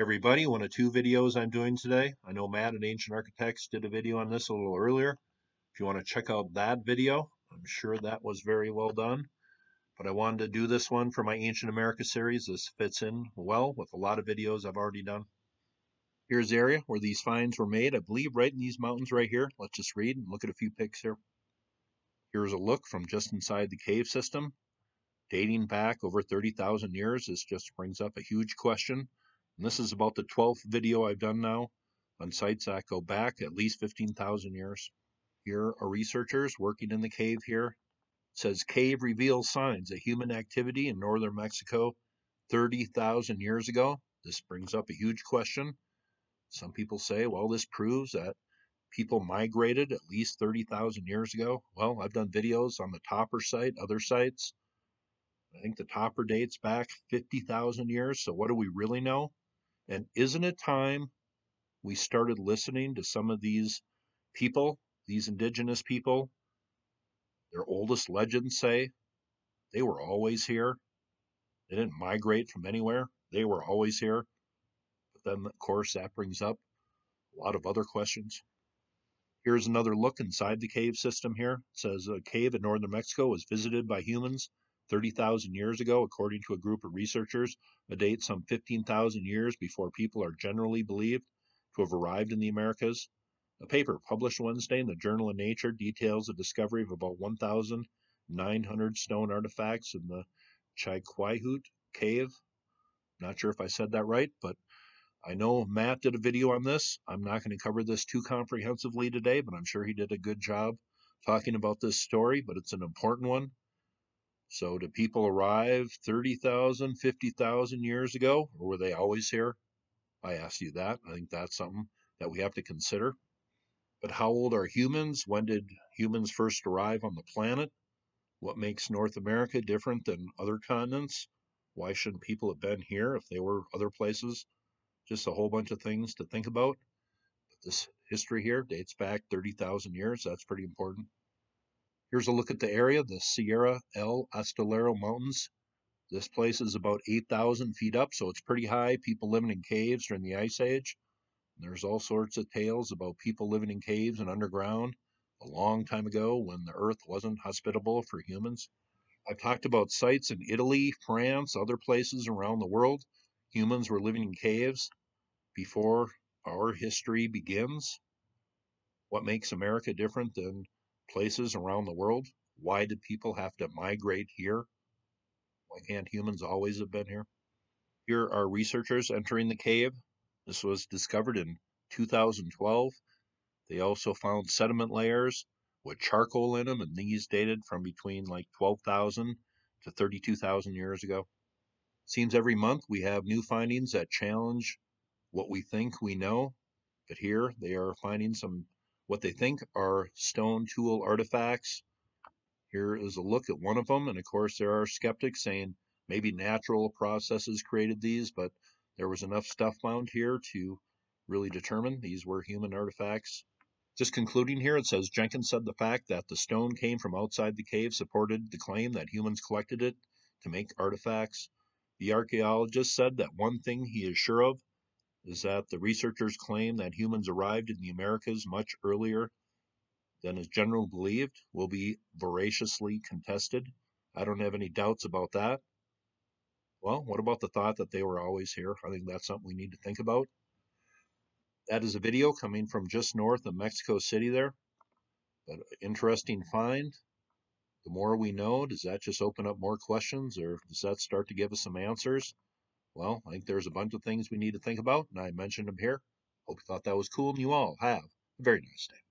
everybody, one of two videos I'm doing today. I know Matt at Ancient Architects did a video on this a little earlier. If you want to check out that video, I'm sure that was very well done. But I wanted to do this one for my Ancient America series. This fits in well with a lot of videos I've already done. Here's the area where these finds were made, I believe right in these mountains right here. Let's just read and look at a few pics here. Here's a look from just inside the cave system. Dating back over 30,000 years, this just brings up a huge question and this is about the 12th video I've done now on sites that go back at least 15,000 years. Here are researchers working in the cave here. It says cave reveals signs of human activity in northern Mexico 30,000 years ago. This brings up a huge question. Some people say, well, this proves that people migrated at least 30,000 years ago. Well, I've done videos on the Topper site, other sites. I think the Topper dates back 50,000 years, so what do we really know? And isn't it time we started listening to some of these people, these indigenous people? Their oldest legends say they were always here. They didn't migrate from anywhere, they were always here. But then, of course, that brings up a lot of other questions. Here's another look inside the cave system here. It says a cave in northern Mexico was visited by humans 30,000 years ago, according to a group of researchers, a date some 15,000 years before people are generally believed to have arrived in the Americas. A paper published Wednesday in the Journal of Nature details the discovery of about 1,900 stone artifacts in the Chiquihuit Cave. Not sure if I said that right, but I know Matt did a video on this. I'm not going to cover this too comprehensively today, but I'm sure he did a good job talking about this story, but it's an important one. So, did people arrive 30,000, 50,000 years ago, or were they always here? I asked you that. I think that's something that we have to consider. But how old are humans? When did humans first arrive on the planet? What makes North America different than other continents? Why shouldn't people have been here if they were other places? Just a whole bunch of things to think about. But this history here dates back 30,000 years. That's pretty important. Here's a look at the area, the Sierra El Astillero Mountains. This place is about 8,000 feet up, so it's pretty high. People living in caves during the Ice Age. There's all sorts of tales about people living in caves and underground a long time ago when the earth wasn't hospitable for humans. I've talked about sites in Italy, France, other places around the world. Humans were living in caves before our history begins. What makes America different than places around the world? Why did people have to migrate here? Why can't humans always have been here? Here are researchers entering the cave. This was discovered in 2012. They also found sediment layers with charcoal in them, and these dated from between like 12,000 to 32,000 years ago. Seems every month we have new findings that challenge what we think we know, but here they are finding some what they think are stone tool artifacts. Here is a look at one of them, and of course, there are skeptics saying maybe natural processes created these, but there was enough stuff found here to really determine these were human artifacts. Just concluding here, it says Jenkins said the fact that the stone came from outside the cave supported the claim that humans collected it to make artifacts. The archaeologist said that one thing he is sure of is that the researchers claim that humans arrived in the Americas much earlier than is generally believed will be voraciously contested. I don't have any doubts about that. Well, what about the thought that they were always here? I think that's something we need to think about. That is a video coming from just north of Mexico City there. But interesting find. The more we know, does that just open up more questions or does that start to give us some answers? Well, I think there's a bunch of things we need to think about, and I mentioned them here. Hope you thought that was cool, and you all have a very nice day.